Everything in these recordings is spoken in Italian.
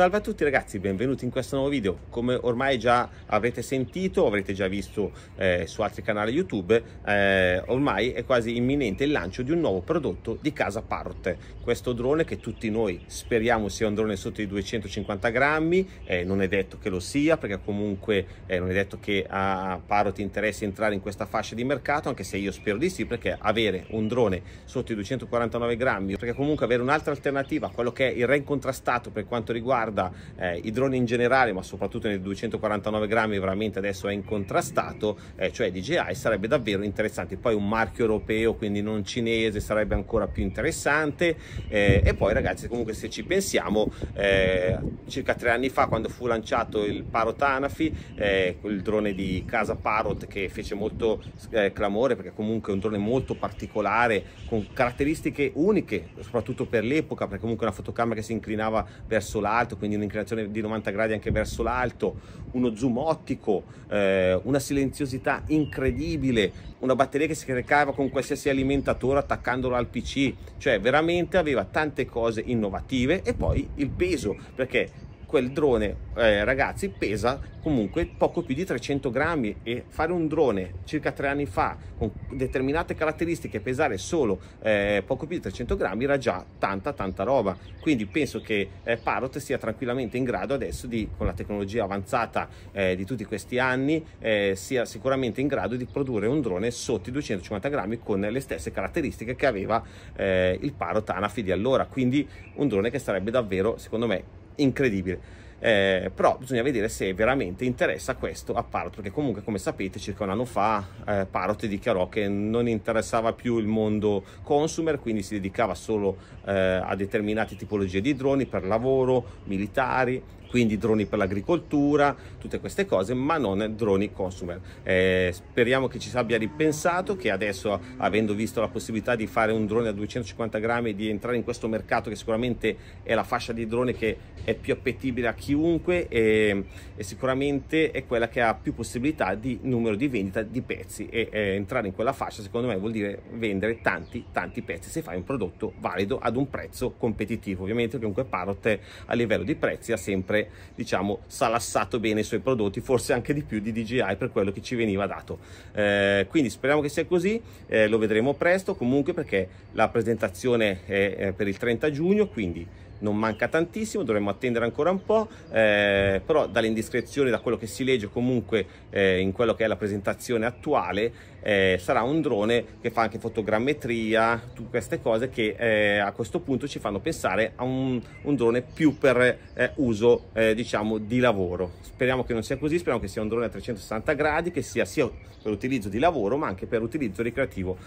Salve a tutti ragazzi, benvenuti in questo nuovo video. Come ormai già avrete sentito, avrete già visto eh, su altri canali YouTube, eh, ormai è quasi imminente il lancio di un nuovo prodotto di casa Parrot. Questo drone che tutti noi speriamo sia un drone sotto i 250 grammi, eh, non è detto che lo sia perché comunque eh, non è detto che a Parrot interessi entrare in questa fascia di mercato, anche se io spero di sì perché avere un drone sotto i 249 grammi, perché comunque avere un'altra alternativa a quello che è il re incontrastato per quanto riguarda riguarda eh, i droni in generale, ma soprattutto nel 249 grammi veramente adesso è incontrastato, eh, cioè DJI, sarebbe davvero interessante. Poi un marchio europeo, quindi non cinese, sarebbe ancora più interessante. Eh, e poi ragazzi, comunque se ci pensiamo, eh, circa tre anni fa quando fu lanciato il Parrot Anafi, il eh, drone di casa Parrot che fece molto eh, clamore perché comunque è un drone molto particolare, con caratteristiche uniche, soprattutto per l'epoca, perché comunque una fotocamera che si inclinava verso l'alto, quindi un'inclinazione di 90 gradi anche verso l'alto, uno zoom ottico, eh, una silenziosità incredibile, una batteria che si caricava con qualsiasi alimentatore attaccandolo al PC, cioè veramente aveva tante cose innovative e poi il peso, perché quel drone eh, ragazzi pesa comunque poco più di 300 grammi e fare un drone circa tre anni fa con determinate caratteristiche pesare solo eh, poco più di 300 grammi era già tanta tanta roba quindi penso che eh, Parrot sia tranquillamente in grado adesso di con la tecnologia avanzata eh, di tutti questi anni eh, sia sicuramente in grado di produrre un drone sotto i 250 grammi con le stesse caratteristiche che aveva eh, il Parrot Anafi di allora quindi un drone che sarebbe davvero secondo me incredibile. Eh, però bisogna vedere se veramente interessa questo a Parrot, perché comunque come sapete circa un anno fa eh, Parrot dichiarò che non interessava più il mondo consumer, quindi si dedicava solo eh, a determinate tipologie di droni per lavoro, militari quindi droni per l'agricoltura, tutte queste cose, ma non droni consumer. Eh, speriamo che ci si abbia ripensato, che adesso avendo visto la possibilità di fare un drone a 250 grammi, di entrare in questo mercato che sicuramente è la fascia di drone che è più appetibile a chiunque e, e sicuramente è quella che ha più possibilità di numero di vendita di pezzi e eh, entrare in quella fascia secondo me vuol dire vendere tanti tanti pezzi se fai un prodotto valido ad un prezzo competitivo ovviamente comunque Parrot a livello di prezzi ha sempre sempre diciamo salassato bene i suoi prodotti forse anche di più di DJI per quello che ci veniva dato eh, quindi speriamo che sia così eh, lo vedremo presto comunque perché la presentazione è, è per il 30 giugno quindi non manca tantissimo, dovremmo attendere ancora un po', eh, però dalle indiscrezioni, da quello che si legge comunque eh, in quello che è la presentazione attuale, eh, sarà un drone che fa anche fotogrammetria, tutte queste cose che eh, a questo punto ci fanno pensare a un, un drone più per eh, uso eh, diciamo di lavoro. Speriamo che non sia così, speriamo che sia un drone a 360 gradi, che sia sia per utilizzo di lavoro ma anche per utilizzo ricreativo,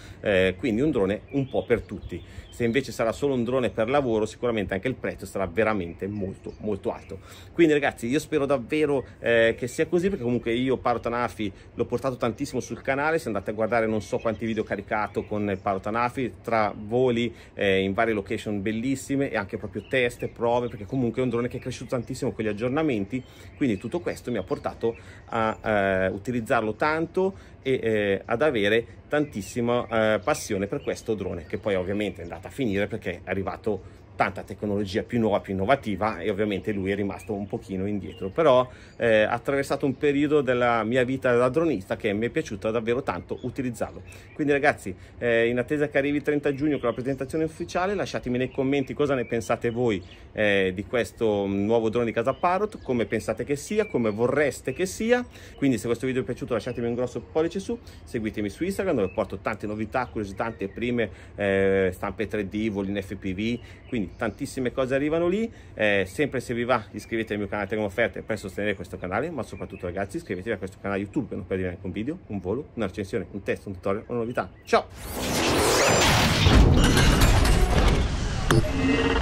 quindi un drone un po' per tutti. Se invece sarà solo un drone per lavoro sicuramente anche il prezzo sarà veramente molto molto alto quindi ragazzi io spero davvero eh, che sia così perché comunque io Paro Tanafi l'ho portato tantissimo sul canale se andate a guardare non so quanti video ho caricato con Paro Tanafi tra voli eh, in varie location bellissime e anche proprio test e prove perché comunque è un drone che è cresciuto tantissimo con gli aggiornamenti quindi tutto questo mi ha portato a eh, utilizzarlo tanto e eh, ad avere tantissima eh, passione per questo drone che poi ovviamente è andata a finire perché è arrivato tanta tecnologia più nuova, più innovativa e ovviamente lui è rimasto un pochino indietro, però eh, ha attraversato un periodo della mia vita da dronista che mi è piaciuto davvero tanto utilizzarlo. Quindi ragazzi, eh, in attesa che arrivi il 30 giugno con la presentazione ufficiale, lasciatemi nei commenti cosa ne pensate voi eh, di questo mm, nuovo drone di casa Parrot, come pensate che sia, come vorreste che sia, quindi se questo video vi è piaciuto lasciatemi un grosso pollice su, seguitemi su Instagram dove porto tante novità, curiosità, anteprime, eh, stampe 3D, voli in FPV, quindi quindi tantissime cose arrivano lì eh, sempre se vi va iscrivetevi al mio canale Telegram Offerte per sostenere questo canale ma soprattutto ragazzi iscrivetevi a questo canale YouTube per non perdere neanche un video un volo una recensione un test un tutorial una novità ciao